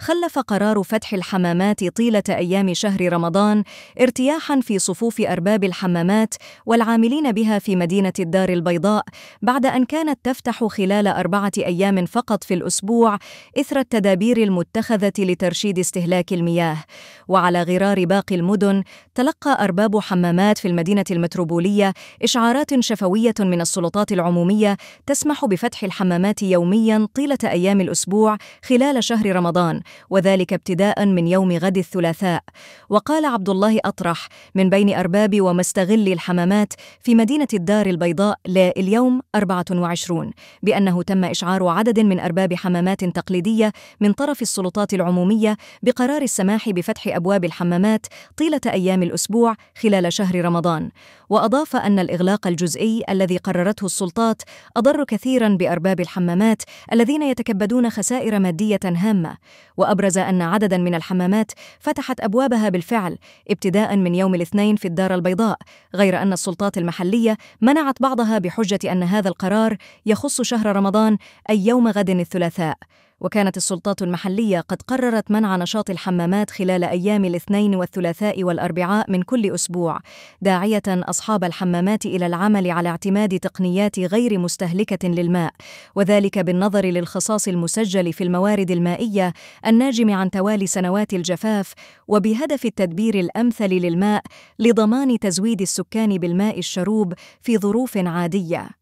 خلف قرار فتح الحمامات طيلة أيام شهر رمضان ارتياحا في صفوف أرباب الحمامات والعاملين بها في مدينة الدار البيضاء بعد أن كانت تفتح خلال أربعة أيام فقط في الأسبوع إثر التدابير المتخذة لترشيد استهلاك المياه وعلى غرار باقي المدن تلقى أرباب حمامات في المدينة المتروبولية إشعارات شفوية من السلطات العمومية تسمح بفتح الحمامات يوميا طيلة أيام الأسبوع خلال شهر رمضان وذلك ابتداء من يوم غد الثلاثاء وقال عبد الله أطرح من بين أرباب ومستغل الحمامات في مدينة الدار البيضاء لليوم 24 بأنه تم إشعار عدد من أرباب حمامات تقليدية من طرف السلطات العمومية بقرار السماح بفتح أبواب الحمامات طيلة أيام الأسبوع خلال شهر رمضان وأضاف أن الإغلاق الجزئي الذي قررته السلطات أضر كثيرا بأرباب الحمامات الذين يتكبدون خسائر مادية هامة وأبرز أن عددا من الحمامات فتحت أبوابها بالفعل ابتداء من يوم الاثنين في الدار البيضاء غير أن السلطات المحلية منعت بعضها بحجة أن هذا القرار يخص شهر رمضان أي يوم غد الثلاثاء وكانت السلطات المحلية قد قررت منع نشاط الحمامات خلال أيام الاثنين والثلاثاء والأربعاء من كل أسبوع داعية أصحاب الحمامات إلى العمل على اعتماد تقنيات غير مستهلكة للماء وذلك بالنظر للخصاص المسجل في الموارد المائية الناجم عن توالي سنوات الجفاف وبهدف التدبير الأمثل للماء لضمان تزويد السكان بالماء الشروب في ظروف عادية